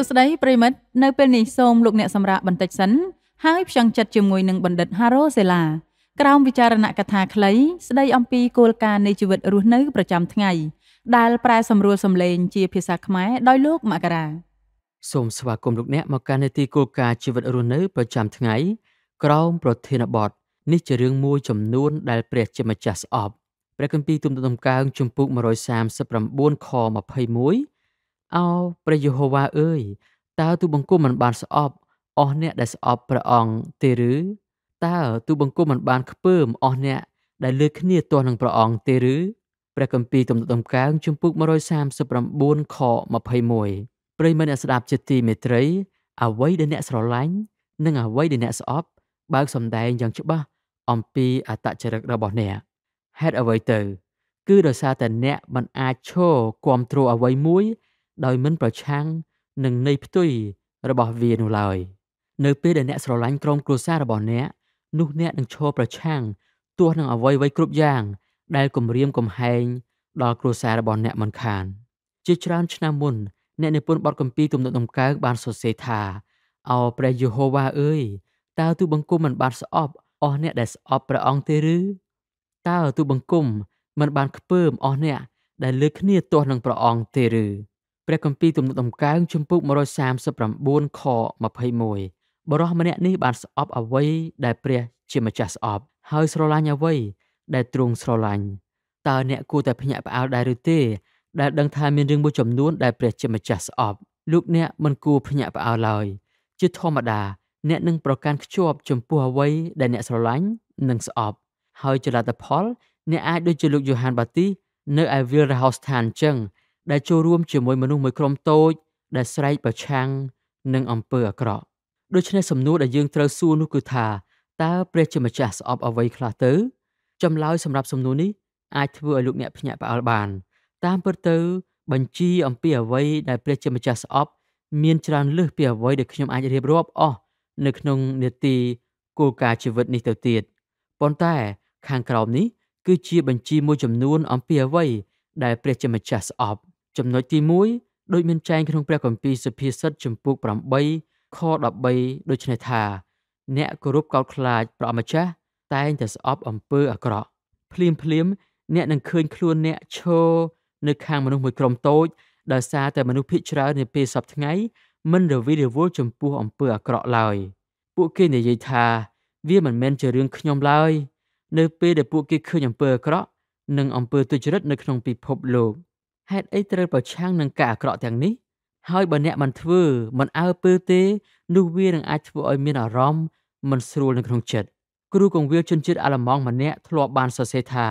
សួស្តីប្រិមិត្តនៅពេលនេះសូមលោកអ្នកសម្រាប់បន្តិចសិន ហើយផ្ចង់ចិត្តជាមួយនឹងបណ្ឌិត Haro Sela ក្រោមវិចារណកថាខ្លី ស្ដីអំពីគោលការណ៍នៃជីវិតរស់នៅ ប្រចាំថ្ងៃ ដែល ប្រែសម្រួលសម្លេងជាភាសាខ្មែរដោយលោកមករាសូមស្វាគមន៍លោកអ្នកមកកាន់នីតិគោលការណ៍ជីវិតរស់នៅ ប្រចាំថ្ងៃ ក្រោមប្រធានបទនេះជារឿងមួយចំនួនដែលព្រះជាម្ចាស់ស្អប់ព្រះគម្ពីរទំនុកដំកើងជំពូក139ខ21ឱព្រះយេហូវ៉ាអើយតើទូបង្គំមិនបានស្អប់អស់អ្នកដែលស្អប់ព្រះអង្គទេឬតើទូបង្គំមិនបានខ្ពើមអស់អ្នកដែលលើគ្នាទាស់នឹងព្រះអង្គទេឬព្រះគម្ពីរទំនុកដំកើងជំពូក139ខ21ប្រិយមិត្តអ្នកស្ដាប់ជាទីមេត្រីអ្វីដែលអ្នកស្រឡាញ់និងអ្វីដែលអ្នកស្អប់បើកសំដែងយ៉ាងច្បាស់អំពីអត្តចរិតរបស់អ្នកហេតុអ្វីទៅគឺដោយសារតែអ្នកមិនអាចឈរគ្រប់គ្រងអ្វីមួយដោយមិនប្រឆាំងនឹងនៃផ្ទុយរបស់វានោះឡើយនៅ ពេលដែលអ្នកស្រឡាញ់ក្រុមគ្រួសាររបស់អ្នកនោះអ្នកនឹងឈរប្រឆាំងទោះនឹងអ្វីៗគ្រប់យ៉ាងដែលគំរាមកំហែង ដល់គ្រួសាររបស់អ្នកមិនខានជាច្រើនឆ្នាំមុនអ្នកនិពន្ធបទគម្ពីរទំនុកដំកើងបានសរសេរថាអោព្រះយេហូវ៉ាអើយតើទូបង្គំមិនបានស្អប់អស់អ្នកដែលស្អប់ព្រះអង្គទេឬតើទូបង្គំមិនបានខ្ពើមអស់អ្នក ដែលលើគ្នាទាស់នឹងព្រះអង្គទេឬព្រះគម្ពីរទំនុកដំកើងជំពូក139ខ21បរោះម្នាក់នេះបានស្អប់អ្វីដែលព្រះជាម្ចាស់ស្អប់ហើយស្រឡាញ់អ្វីដែលទ្រង់ស្រឡាញ់តើអ្នកគួរតែភ្ញាក់ផ្អើលដែរឬទេដែលដឹងថាមានរឿងមួយចំនួនដែលព្រះជាម្ចាស់ស្អប់លោកអ្នកមិនគួរភ្ញាក់ផ្អើលឡើយជាធម្មតាអ្នកនឹងប្រកាន់ខ្ជាប់ចំពោះអ្វីដែលអ្នកស្រឡាញ់និងស្អប់ហើយចល័តផល អ្នកអាចដូចជាលោកយូហានបាទីនៅឯវិលរហោស្ថានចឹងដែលចូលរួមជាមួយមនុស្សមួយក្រុមតូចដែលស្រែកប្រឆាំងនឹងអំពើអាក្រក់ដូច្នេះសំណួរដែលយើងត្រូវសួរនោះគឺថាតើព្រះជាម្ចាស់ស្អប់អ្វីខ្លះទៅចម្លើយសម្រាប់សំណួរនេះអាចធ្វើឲ្យលោកអ្នកភ្ញាក់ផ្អើលបាន តាមពិតទៅបញ្ជីអំពីអ្វីដែលព្រះជាម្ចាស់ស្អប់មានច្រើនលើសពីអ្វីដែលខ្ញុំអាចរៀបរាប់អស់នៅក្នុងនេតិគោលការណ៍ជីវិតនេះទៅទៀតប៉ុន្តែខាងក្រោមនេះ គឺជាបញ្ជីមួយចំនួនអំពីអ្វី ដែលព្រះជាម្ចាស់ស្អប់ចំណុចទី1ដូចមានចែងក្នុងព្រះគម្ពីរសុភាសិតចំពុក8ខ13ដូចនេះថាអ្នកគោរពកោតខ្លាចព្រះម្ចាស់តែងតែស្អប់អំពើអាក្រក់ភ្លាមភ្លាមអ្នកនឹងឃើញខ្លួន អ្នកឈរនៅខាងមនុស្សមួយក្រុមតូចដោយសារតែមនុស្សភាគច្រើននាពេលសពថ្ងៃមិន រវីរវល់ចំពោះអំពើអាក្រក់ឡើយពួកគេនិយាយថា វាមិនមែនជារឿងខ្ញុំឡើយ នៅពេលដែលពួកគេឃើញអំពើអាក្រក់និងអំពើទុច្ចរិតនៅក្នុងពិភពលោកហេតុអីត្រូវប្រឆាំងនឹងការអាក្រក់ទាំងនេះហើយបើអ្នកមិនធ្វើមិនអើពើទេនោះវានឹងអាចធ្វើឲ្យមានអារម្មណ៍មិនស្រួលនៅក្នុងចិត្តគ្រូកងវាលជនជាតិអាល្លឺម៉ង់ម្នាក់ធ្លាប់បានសរសេរថា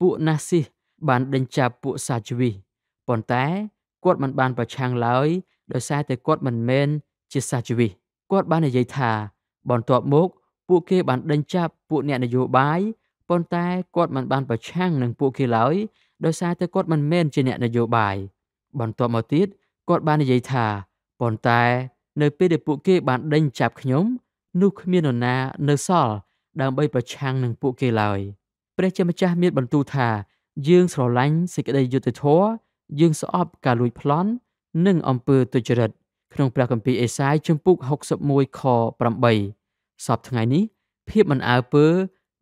ពួកណាស៊ីសបានដេញចាប់ពួកសាជវីប៉ុន្តែគាត់មិនបានប្រឆាំងឡើយដោយសារតែគាត់មិនមែនជាសាជវីគាត់បាននិយាយថាបន្ទាប់មកពួកគេបានដេញចាប់ពួកអ្នកនយោបាយប៉ុន្តែគាត់មិនបានប្រឆាំងនឹងពួកគេឡើយដោយសារតែគាត់មិនមែនជាអ្នកនយោបាយបន្ទាប់មកទៀតគាត់បាននិយាយថាប៉ុន្តែ នៅពេលដែលពួកគេបានដេញចាប់ខ្ញុំ នោះគ្មាននរណា នៅសល់ដើម្បីប្រឆាំងនឹងពួកគេឡើយព្រះជាម្ចាស់មានបន្ទូលថាយើងស្រឡាញ់សេចក្តីយុត្តិធម៌យើងស្អប់ការលួចប្លន់និងអំពើទុច្ចរិត ក្នុងព្រះគម្ពីរអេសាយជំពូក61ខ8សពថ្ងៃនេះភាពមិនអើពើ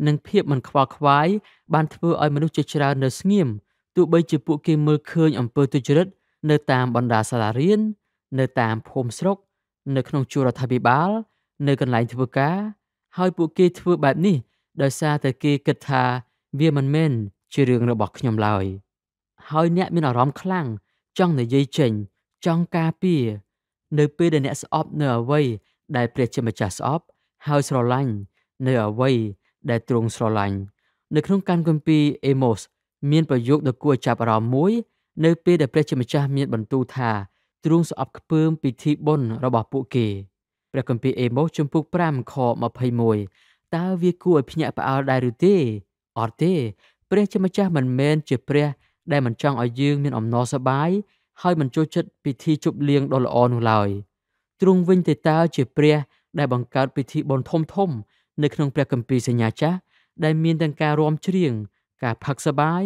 និងភាពមិនខ្វល់ខ្វាយបានធ្វើឲ្យមនុស្សជាច្រើននៅស្ងៀមទោះបីជាពួកគេមើលឃើញអំពើទុច្ចរិតនៅតាមបណ្ដាសាលារៀននៅតាមភូមិស្រុកនៅ ក្នុងជួររដ្ឋាភិបាលនៅកន្លែងធ្វើការហើយពួកគេធ្វើបែបនេះ ដោយសារតែគេគិតថាវាមិនមែនជារឿងរបស់ខ្ញុំឡើយហើយអ្នកមានអារម្មណ៍ខ្លាំងចង់និយាយចេញចង់ការពារនៅពេលដែលអ្នកស្អប់នៅអ្វី ដែលព្រះជាម្ចាស់ស្អប់ហើយស្រឡាញ់នៅអ្វីដែលទ្រង់ស្រឡាញ់នៅក្នុងកាន់គម្ពីរអេម៉ូសមានប្រយោគដ៏គួរចាប់អារម្មណ៍មួយ នៅពេលដែលព្រះជាម្ចាស់ មានបន្ទូលថាទ្រង់ស្អប់ខ្ពើមពិធីបុណ្យរបស់ពួកគេព្រះគម្ពីរអេម៉ូសជំពូក5ខ21តើវាគួរឲ្យភ្ញាក់ផ្អើលដែរឬទេអត់ទេ ព្រះជាម្ចាស់មិនមែនជាព្រះ ដែលមិនចង់ឲ្យយើងមានអំណរសប្បាយ ហើយមិនចូលចិត្តពិធីជប់លៀងដ៏ល្អនោះឡើយទ្រង់វិញទៅតើជាព្រះ ដែលបង្កើតពិធីបុណ្យធំធំនៅក្នុងព្រះគម្ពីរសញ្ញាចាស់ដែលមានទាំងការរំច្រៀងការផឹកសបាយ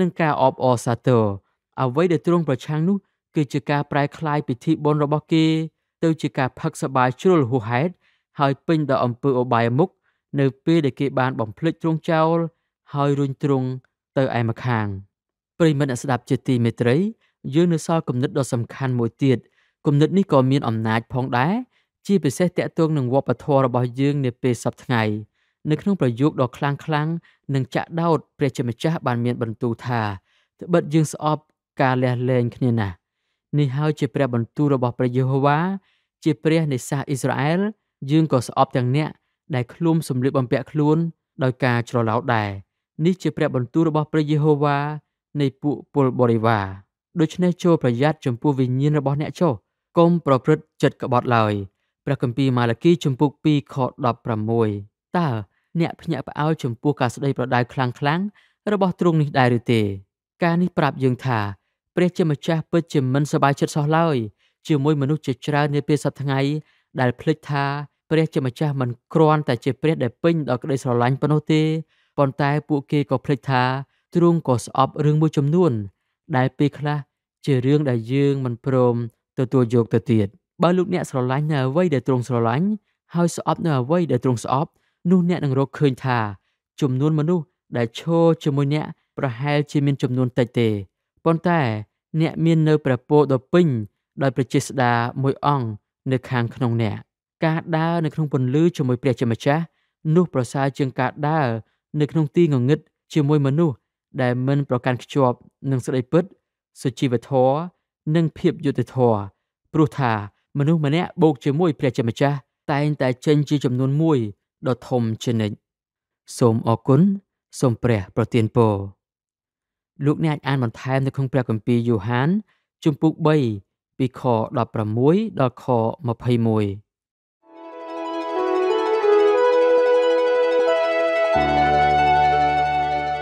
និងការអបអរសាទរអ្វីដែលទ្រង់ប្រឆាំងនោះ គឺជាការប្រែក្លាយពិធីបុណ្យរបស់គេទៅជាការផឹកសបាយជ្រុលហួសហេតុហើយពេញដោយអំពើអបាយមុខនៅ ពេលដែលគេបានបំភ្លេចទ្រង់ចោលហើយរុញទ្រង់ទៅឯម្ខាងប្រិមិត្តអ្នកស្ដាប់ជាទីមេត្រីយើងនៅសល់គំនិតដ៏សំខាន់មួយទៀតគំនិតនេះក៏មានអំណាច ផងដែរជាពិសេសតាក់ទងនឹងវប្បធម៌របស់យើងនាពេលសពថ្ងៃនៅក្នុងប្រយោគដ៏ខ្លាំងខ្លាំងនឹងចាក់ដោតព្រះជាម្ចាស់បានមានបន្ទូលថាត្បិតយើងស្អប់ការលះលែងគ្នាណាស់នេះហើយជាព្រះបន្ទូលរបស់ព្រះយេហូវ៉ាជាព្រះនៃសាសអ៊ីស្រាអែលយើងក៏ស្អប់ទាំងអ្នកដែលឃ្លុំសម្លៀកបំពាក់ខ្លួនដោយការច្រឡោតដែរនេះជាព្រះបន្ទូលរបស់ព្រះយេហូវ៉ានៃពួកពលបរិវារដូច្នេះចូលប្រយ័ត្នចំពោះវិញ្ញាណរបស់អ្នកចុះកុំប្រព្រឹត្តចិត្តក្បត់ឡើយព្រះគម្ពីរម៉ាឡាគីជំពូក2ខ16តើអ្នកភ្ញាក់ផ្អើលចំពោះការស្ដីប្រដៅខ្លាំងៗរបស់ទ្រង់នេះដែរឬទេ ការនេះប្រាប់យើងថាព្រះជាម្ចាស់ពិតជាមិនសប្បាយចិត្តសោះឡើយជាមួយមនុស្សជាច្រើននាពេលសប្តាហ៍ថ្ងៃដែលភ្លេចថាព្រះជាម្ចាស់មិនគ្រាន់តែជាព្រះដែលពេញដោយក្តីស្រឡាញ់ប៉ុណ្ណោះទេប៉ុន្តែពួកគេក៏ភ្លេចថាទ្រង់ក៏ស្អប់រឿងមួយចំនួន ដែលពេលខ្លះជារឿងដែលយើងមិនព្រមទទួលយកទៅទៀត។បើលោកអ្នកស្រឡាញ់នៅអ្វីដែលទ្រង់ស្រឡាញ់ហើយស្អប់នៅអ្វីដែលទ្រង់ស្អប់នោះអ្នកនឹងរកឃើញថាចំនួនមនុស្សដែលឈរជាមួយអ្នកប្រហែលជាមានចំនួនតិចទេប៉ុន្តែអ្នកមាននៅព្រះពរដ៏ពេញដោយព្រះចេស្តាមួយអង្គនៅខាងក្នុងអ្នកការដើរនៅក្នុងពន្លឺជាមួយព្រះជាម្ចាស់នោះប្រសើរជាងការដើរនៅក្នុងទីងងឹតជាមួយមនុស្សដែលមិនប្រកាន់ខ្ជាប់នឹងសេចក្តីពិតសុជីវធម៌និងភាពយុត្តិធម៌ព្រោះថាមនុស្សម្នាក់បូកជាមួយព្រះជាម្ចាស់តែងតែចេញជាចំនួនមួយដ៏ធំជានិច្ចសូមអរគុណសូមព្រះប្រទានពរលោកអ្នកអាចអានបន្ថែមនៅក្នុងព្រះគម្ពីរយ៉ូហាន ជំពូក3ពីខ16ដល់ខ21